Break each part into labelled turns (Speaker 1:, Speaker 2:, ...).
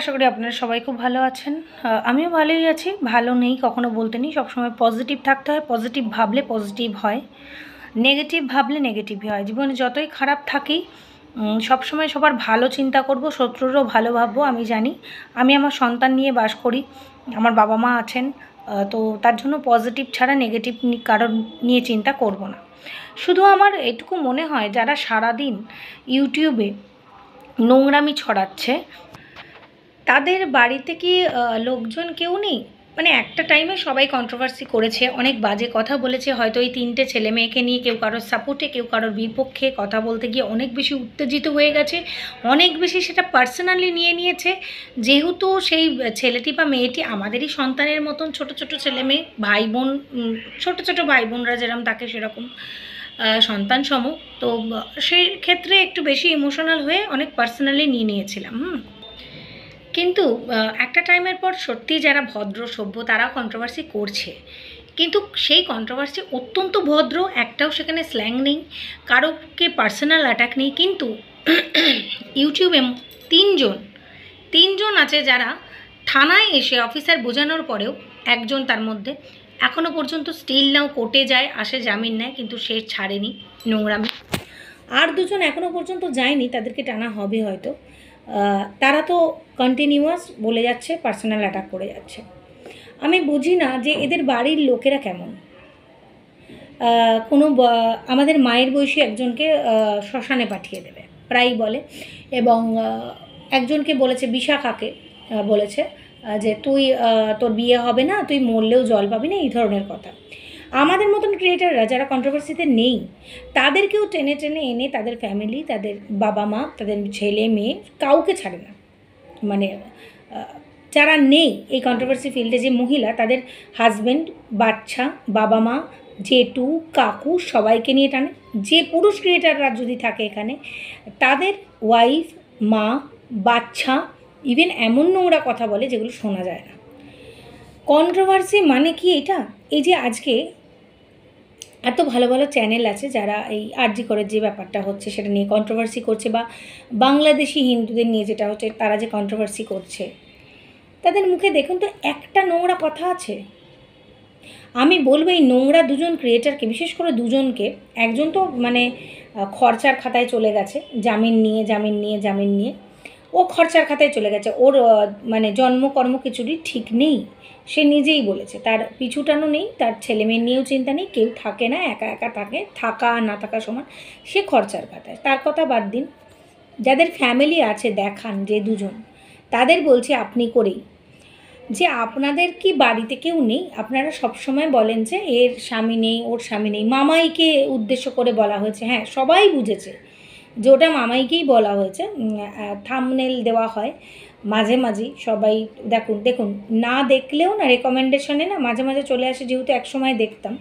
Speaker 1: আশা করি আপনারা সবাই খুব ভালো আছেন আমিও ভালোই আছি ভালো নেই কখনো বলতে নেই সবসময় পজিটিভ থাকতে হয় পজিটিভ ভাবলে পজিটিভ হয় নেগেটিভ ভাবলে নেগেটিভই হয় জীবনে যতই খারাপ থাকি সবসময় সবার ভালো চিন্তা করব শত্রুরও ভালো ভাববো আমি জানি আমি আমার সন্তান নিয়ে বাস করি আমার বাবা মা আছেন তো তার জন্য পজিটিভ ছাড়া নেগেটিভ কারণ নিয়ে চিন্তা করব না শুধু আমার এটুকু মনে হয় যারা সারাদিন ইউটিউবে নোংরামি ছড়াচ্ছে তাদের বাড়িতে কি লোকজন কেউ নেই মানে একটা টাইমে সবাই কন্ট্রোভার্সি করেছে অনেক বাজে কথা বলেছে হয়তো এই তিনটে ছেলে মেয়েকে নিয়ে কেউ কারোর সাপোর্টে কেউ কারোর বিপক্ষে কথা বলতে গিয়ে অনেক বেশি উত্তেজিত হয়ে গেছে অনেক বেশি সেটা পার্সোনালি নিয়ে নিয়েছে যেহেতু সেই ছেলেটি বা মেয়েটি আমাদেরই সন্তানের মতন ছোট ছোট ছেলে মেয়ে ভাই বোন ছোটো ছোটো ভাই বোনরা যেরকম তাকে সেরকম সন্তান সম তো সেই ক্ষেত্রে একটু বেশি ইমোশনাল হয়ে অনেক পার্সোনালি নিয়ে নিয়েছিলাম হুম কিন্তু একটা টাইমের পর সত্যি যারা ভদ্র সভ্য তারা কন্ট্রোভার্সি করছে কিন্তু সেই কন্ট্রোভার্সি অত্যন্ত ভদ্র একটাও সেখানে স্ল্যাং নেই কারোকে পার্সোনাল অ্যাটাক নেই কিন্তু ইউটিউবে তিনজন তিনজন আছে যারা থানায় এসে অফিসার বোঝানোর পরেও একজন তার মধ্যে এখনও পর্যন্ত স্টিল নাও কোর্টে যায় আসে জামিন নেয় কিন্তু সে ছাড়েনি নোংরামি আর দুজন এখনও পর্যন্ত যায়নি তাদেরকে টানা হবে হয়তো তারা তো কন্টিনিউয়াস বলে যাচ্ছে পার্সোনাল অ্যাটাক করে যাচ্ছে আমি বুঝি না যে এদের বাড়ির লোকেরা কেমন কোনো আমাদের মায়ের বয়সী একজনকে শ্মশানে পাঠিয়ে দেবে প্রায়ই বলে এবং একজনকে বলেছে বিশাখাকে বলেছে যে তুই তোর বিয়ে হবে না তুই মরলেও জল পাবি না এই ধরনের কথা আমাদের মতন ক্রিয়েটাররা যারা কন্ট্রোভার্সিতে নেই তাদেরকেও টেনে টেনে এনে তাদের ফ্যামিলি তাদের বাবা মা তাদের ছেলে মেয়ে কাউকে ছাড়ে না মানে যারা নেই এই কন্ট্রোভার্সি ফিল্ডে যে মহিলা তাদের হাজব্যান্ড বাচ্চা বাবা মা জেটু কাকু সবাইকে নিয়ে টানে যে পুরুষ ক্রিয়েটাররা যদি থাকে এখানে তাদের ওয়াইফ মা বাচ্চা ইভেন এমন নোংরা কথা বলে যেগুলো শোনা যায় না কন্ট্রোভার্সি মানে কি এটা এই যে আজকে এত ভালো ভালো চ্যানেল আছে যারা এই আর্জি করার যে ব্যাপারটা হচ্ছে সেটা নিয়ে কন্ট্রোভার্সি করছে বা বাংলাদেশি হিন্দুদের নিয়ে যেটা হচ্ছে তারা যে কন্ট্রোভার্সি করছে তাদের মুখে দেখুন তো একটা নোংরা কথা আছে আমি বলবো এই নোংরা দুজন ক্রিয়েটারকে বিশেষ করে দুজনকে একজন তো মানে খরচার খাতায় চলে গেছে জামিন নিয়ে জামিন নিয়ে জামিন নিয়ে ও খরচার খাতায় চলে গেছে ওর মানে জন্মকর্ম কিছুরই ঠিক নেই সে নিজেই বলেছে তার পিছুটানো নেই তার ছেলে মেয়ে নিয়েও চিন্তা নেই কেউ থাকে না একা একা থাকে থাকা না থাকা সমান সে খরচার খাতায় তার কথা বাদ দিন যাদের ফ্যামিলি আছে দেখান যে দুজন তাদের বলছে আপনি করেই যে আপনাদের কি বাড়িতে কেউ নেই আপনারা সবসময় বলেন যে এর স্বামী নেই ওর স্বামী নেই মামাইকে উদ্দেশ্য করে বলা হয়েছে হ্যাঁ সবাই বুঝেছে যে ওটা মামাইকেই বলা হয়েছে থামনেল দেওয়া হয় মাঝে মাঝে সবাই দেখুন দেখুন না দেখলেও না রেকমেন্ডেশনে না মাঝে মাঝে চলে আসে যেহেতু একসময় দেখতাম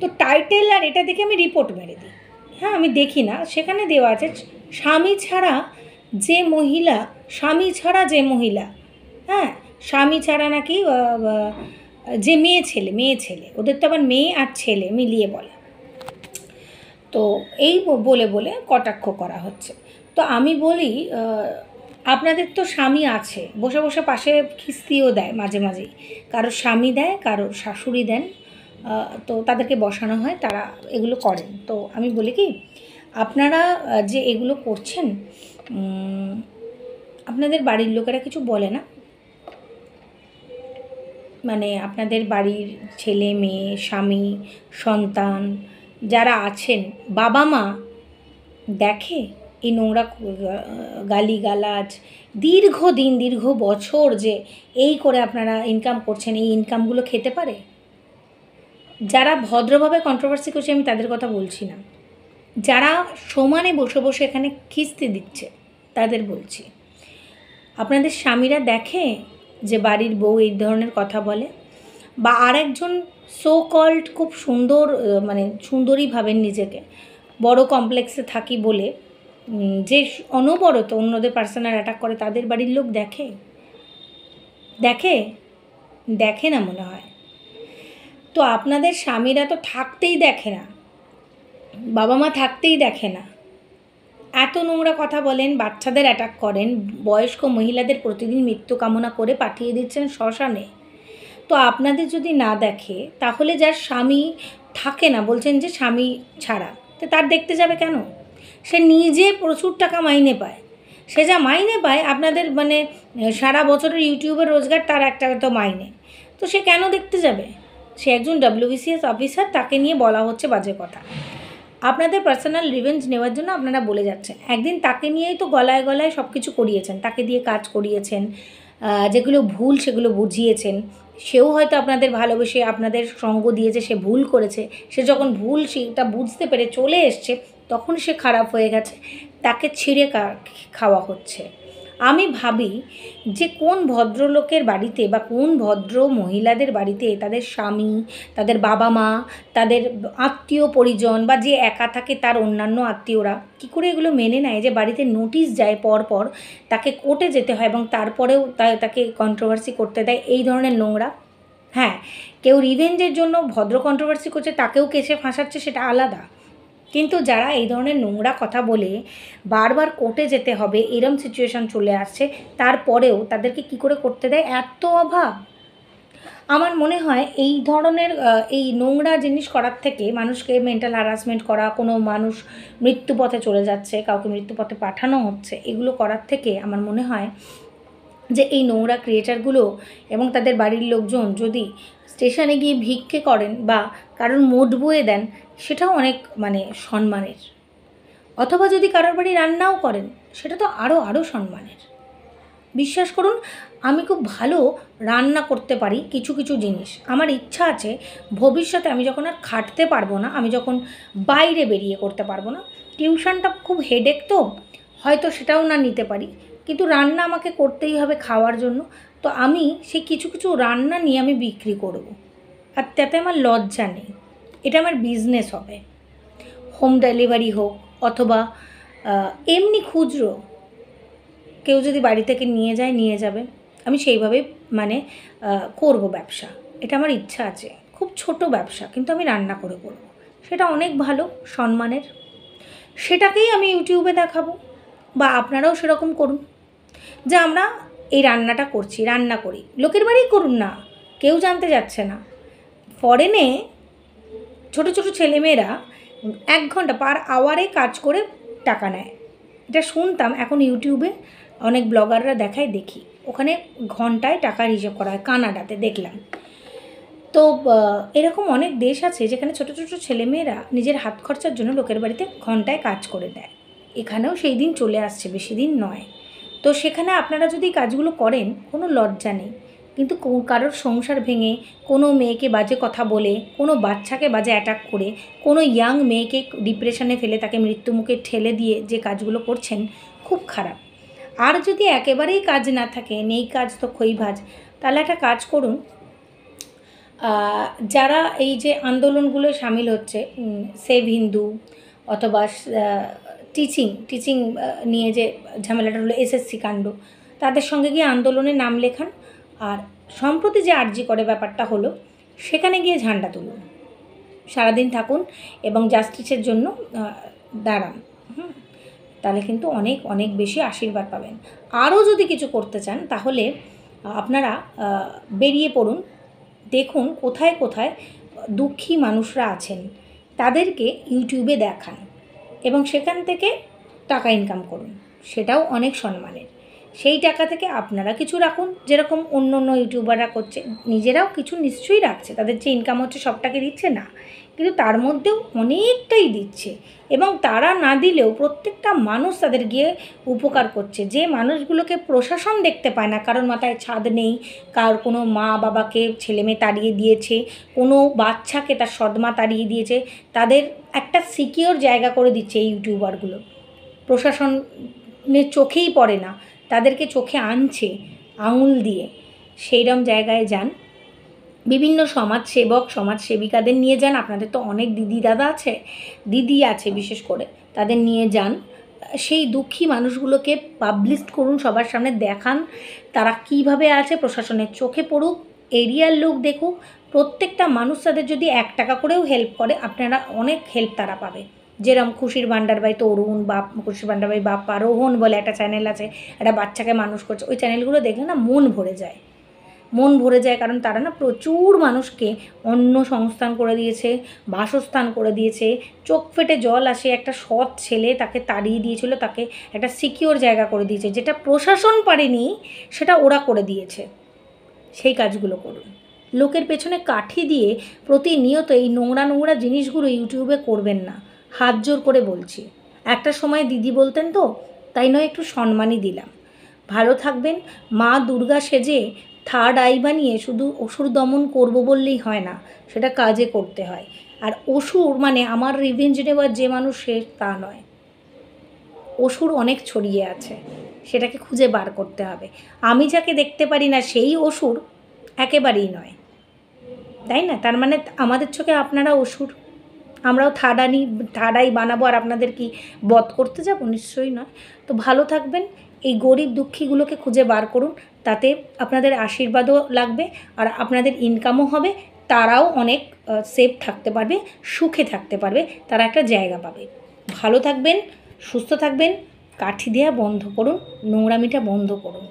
Speaker 1: তো টাইটেল আর এটা দেখে আমি রিপোর্ট মেরে দিই হ্যাঁ আমি দেখি না সেখানে দেওয়া আছে স্বামী ছাড়া যে মহিলা স্বামী ছাড়া যে মহিলা হ্যাঁ স্বামী ছাড়া নাকি যে মেয়ে ছেলে মেয়ে ছেলে ওদের তো আবার মেয়ে আর ছেলে মিলিয়ে বলে তো এই বলে বলে কটাক্ষ করা হচ্ছে তো আমি বলি আপনাদের তো স্বামী আছে বসে বসে পাশে খিস্তিও দেয় মাঝে মাঝেই কারোর স্বামী দেয় কারোর শাশুড়ি দেন তো তাদেরকে বসানো হয় তারা এগুলো করেন তো আমি বলি কি আপনারা যে এগুলো করছেন আপনাদের বাড়ির লোকেরা কিছু বলে না মানে আপনাদের বাড়ির ছেলে মেয়ে স্বামী সন্তান যারা আছেন বাবা মা দেখে এই নোংরা গালিগালাজ দিন দীর্ঘ বছর যে এই করে আপনারা ইনকাম করছেন এই ইনকামগুলো খেতে পারে যারা ভদ্রভাবে কন্ট্রোভার্সি করছে আমি তাদের কথা বলছি না যারা সমানে বসে বসে এখানে খিস্তি দিচ্ছে তাদের বলছি আপনাদের স্বামীরা দেখে যে বাড়ির বউ এই ধরনের কথা বলে বা আরেকজন সো কল্ড খুব সুন্দর মানে সুন্দরী ভাবেন নিজেকে বড় কমপ্লেক্সে থাকি বলে যে অনবরত অন্যদের পার্সোনাল অ্যাটাক করে তাদের বাড়ির লোক দেখে দেখে দেখে না মনে হয় তো আপনাদের স্বামীরা তো থাকতেই দেখে না বাবা মা থাকতেই দেখে না এত নোংরা কথা বলেন বাচ্চাদের অ্যাটাক করেন বয়স্ক মহিলাদের প্রতিদিন মৃত্যু কামনা করে পাঠিয়ে দিচ্ছেন শ্মশানে তো আপনাদের যদি না দেখে তাহলে যার স্বামী থাকে না বলছেন যে স্বামী ছাড়া তো তার দেখতে যাবে কেন সে নিজে প্রচুর টাকা মাইনে পায় সে যা মাইনে পায় আপনাদের মানে সারা বছরের ইউটিউবের রোজগার তার একটা তো মাইনে তো সে কেন দেখতে যাবে সে একজন ডাব্লিউবিসিএস অফিসার তাকে নিয়ে বলা হচ্ছে বাজে কথা আপনাদের পার্সোনাল রিভেঞ্জ নেওয়ার জন্য আপনারা বলে যাচ্ছেন একদিন তাকে নিয়েই তো গলায় গলায় সব কিছু করিয়েছেন তাকে দিয়ে কাজ করিয়েছেন যেগুলো ভুল সেগুলো বুঝিয়েছেন সেও হয়তো আপনাদের ভালোবেসে আপনাদের সঙ্গ দিয়েছে সে ভুল করেছে সে যখন ভুল সেটা বুঝতে পেরে চলে এসছে তখন সে খারাপ হয়ে গেছে তাকে ছিঁড়ে খাওয়া হচ্ছে আমি ভাবি যে কোন ভদ্রলোকের বাড়িতে বা কোন ভদ্র মহিলাদের বাড়িতে তাদের স্বামী তাদের বাবা মা তাদের আত্মীয় পরিজন বা যে একা থাকে তার অন্যান্য আত্মীয়রা কী করে এগুলো মেনে নেয় যে বাড়িতে নোটিশ যায় পর পর তাকে কোর্টে যেতে হয় এবং তারপরেও তাকে কন্ট্রোভার্সি করতে দেয় এই ধরনের নোংরা হ্যাঁ কেউ রিভেঞ্জের জন্য ভদ্র কন্ট্রোভার্সি করছে তাকেও কেসে ফাঁসাচ্ছে সেটা আলাদা কিন্তু যারা এই ধরনের নোংরা কথা বলে বারবার কোর্টে যেতে হবে এরম সিচুয়েশান চলে আসছে তারপরেও তাদেরকে কি করে করতে দেয় এত অভাব আমার মনে হয় এই ধরনের এই নোংরা জিনিস করার থেকে মানুষকে মেন্টাল হ্যারাসমেন্ট করা কোনো মানুষ মৃত্যুপথে চলে যাচ্ছে কাউকে মৃত্যুপথে পাঠানো হচ্ছে এগুলো করার থেকে আমার মনে হয় যে এই নোংরা ক্রিয়েটারগুলো এবং তাদের বাড়ির লোকজন যদি স্টেশনে গিয়ে ভিক্ষে করেন বা কারোর মোট বয়ে দেন সেটাও অনেক মানে সম্মানের অথবা যদি কারোর বাড়ি রান্নাও করেন সেটা তো আরও আরও সম্মানের বিশ্বাস করুন আমি খুব ভালো রান্না করতে পারি কিছু কিছু জিনিস আমার ইচ্ছা আছে ভবিষ্যতে আমি যখন আর খাটতে পারবো না আমি যখন বাইরে বেরিয়ে করতে পারবো না টিউশনটা খুব হেডেক তো হয়তো সেটাও না নিতে পারি কিন্তু রান্না আমাকে করতেই হবে খাওয়ার জন্য তো আমি সেই কিছু কিছু রান্না নিয়ে আমি বিক্রি করব। আর তাতে আমার লজ্জা নেই এটা আমার বিজনেস হবে হোম ডেলিভারি হোক অথবা এমনি খুচরো কেউ যদি বাড়ি থেকে নিয়ে যায় নিয়ে যাবে আমি সেইভাবে মানে করব ব্যবসা এটা আমার ইচ্ছা আছে খুব ছোট ব্যবসা কিন্তু আমি রান্না করে করব সেটা অনেক ভালো সম্মানের সেটাকেই আমি ইউটিউবে দেখাবো বা আপনারাও সেরকম করুন যে আমরা এই রান্নাটা করছি রান্না করি লোকের বাড়িই করুন না কেউ জানতে যাচ্ছে না ফরেনে ছোট ছোট ছেলেমেয়েরা এক ঘন্টা পার আওয়ারে কাজ করে টাকা নেয় এটা শুনতাম এখন ইউটিউবে অনেক ব্লগাররা দেখায় দেখি ওখানে ঘন্টায় টাকার হিসেব করা হয় কানাডাতে দেখলাম তো এরকম অনেক দেশ আছে যেখানে ছোট ছোট ছেলেমেয়েরা নিজের হাত খরচার জন্য লোকের বাড়িতে ঘন্টায় কাজ করে দেয় এখানেও সেই দিন চলে আসছে বেশি দিন নয় তো সেখানে আপনারা যদি কাজগুলো করেন কোনো লজ্জা নেই কিন্তু কারোর সংসার ভেঙে কোনো মেয়েকে বাজে কথা বলে কোনো বাচ্চাকে বাজে অ্যাটাক করে কোনো ইয়াং মেয়েকে ডিপ্রেশনে ফেলে তাকে মৃত্যুমুখে ঠেলে দিয়ে যে কাজগুলো করছেন খুব খারাপ আর যদি একেবারেই কাজ না থাকে নেই কাজ তো খই ভাজ তাহলে একটা কাজ করুন যারা এই যে আন্দোলনগুলো সামিল হচ্ছে সেভ হিন্দু অথবা টিচিং টিচিং নিয়ে যে ঝামেলাটা হলো এসএসসি কাণ্ড তাদের সঙ্গে গিয়ে আন্দোলনে নাম লেখান আর সম্প্রতি যে আর্জি করে ব্যাপারটা হলো সেখানে গিয়ে ঝান্ডা তুলুন সারাদিন থাকুন এবং জাস্টিসের জন্য দাঁড়ান হুম তাহলে কিন্তু অনেক অনেক বেশি আশীর্বাদ পাবেন আরও যদি কিছু করতে চান তাহলে আপনারা বেরিয়ে পড়ুন দেখুন কোথায় কোথায় দুঃখী মানুষরা আছেন তাদেরকে ইউটিউবে দেখান এবং সেখান থেকে টাকা ইনকাম করুন সেটাও অনেক সম্মানের সেই টাকা থেকে আপনারা কিছু রাখুন যেরকম অন্য অন্য ইউটিউবাররা করছে নিজেরাও কিছু নিশ্চয়ই রাখছে তাদের যে ইনকাম হচ্ছে সবটাকে দিচ্ছে না কিন্তু তার মধ্যেও অনেকটাই দিচ্ছে এবং তারা না দিলেও প্রত্যেকটা মানুষ তাদের গিয়ে উপকার করছে যে মানুষগুলোকে প্রশাসন দেখতে পায় না কারণ মাথায় ছাদ নেই কার কোনো মা বাবাকে ছেলেমেয়ে তাড়িয়ে দিয়েছে কোনো বাচ্চাকে তার সদমা তাড়িয়ে দিয়েছে তাদের একটা সিকিওর জায়গা করে দিচ্ছে এই ইউটিউবারগুলো প্রশাসনের চোখেই পড়ে না তাদেরকে চোখে আনছে আঙুল দিয়ে সেইরম জায়গায় যান বিভিন্ন সমাজসেবক সমাজসেবিকাদের নিয়ে যান আপনাদের তো অনেক দিদি দাদা আছে দিদি আছে বিশেষ করে তাদের নিয়ে যান সেই দুঃখী মানুষগুলোকে পাবলিশ করুন সবার সামনে দেখান তারা কিভাবে আছে প্রশাসনের চোখে পড়ুক এরিয়ার লোক দেখুক প্রত্যেকটা মানুষ তাদের যদি এক টাকা করেও হেল্প করে আপনারা অনেক হেল্প তারা পাবে যেরকম খুশির ভান্ডার বাই তরুণ বাপ খুশির ভান্ডার বাই বাপ্পা রোহন বলে একটা চ্যানেল আছে একটা বাচ্চাকে মানুষ করছে ওই চ্যানেলগুলো দেখলে না মন ভরে যায় মন ভরে যায় কারণ তারা না প্রচুর মানুষকে অন্য সংস্থান করে দিয়েছে বাসস্থান করে দিয়েছে চোখ ফেটে জল আসে একটা সৎ ছেলে তাকে তাড়িয়ে দিয়েছিল তাকে একটা সিকিওর জায়গা করে দিয়েছে যেটা প্রশাসন পারেনি সেটা ওরা করে দিয়েছে সেই কাজগুলো করুন লোকের পেছনে কাঠি দিয়ে প্রতিনিয়ত এই নোংরা নোংরা জিনিসগুলো ইউটিউবে করবেন না হাত জোর করে বলছি একটা সময় দিদি বলতেন তো তাই নয় একটু সম্মানই দিলাম ভালো থাকবেন মা দুর্গা সেজে থার্ড আই বানিয়ে শুধু অসুর দমন করব বললেই হয় না সেটা কাজে করতে হয় আর অসুর মানে আমার রিভেঞ্জ নেওয়ার যে মানুষ সে তা নয় অসুর অনেক ছড়িয়ে আছে সেটাকে খুঁজে বার করতে হবে আমি যাকে দেখতে পারি না সেই অসুর একেবারেই নয় তাই না তার মানে আমাদের চোখে আপনারা অসুর আমরাও থাডানি থাডাই বানাবো আর আপনাদের কি বধ করতে যাব নিশ্চয়ই নয় তো ভালো থাকবেন এই গরিব দুঃখীগুলোকে খুঁজে বার করুন তাতে আপনাদের আশীর্বাদও লাগবে আর আপনাদের ইনকামও হবে তারাও অনেক সেফ থাকতে পারবে সুখে থাকতে পারবে তারা একটা জায়গা পাবে ভালো থাকবেন সুস্থ থাকবেন কাঠি দেওয়া বন্ধ করুন নোংরামিটা বন্ধ করুন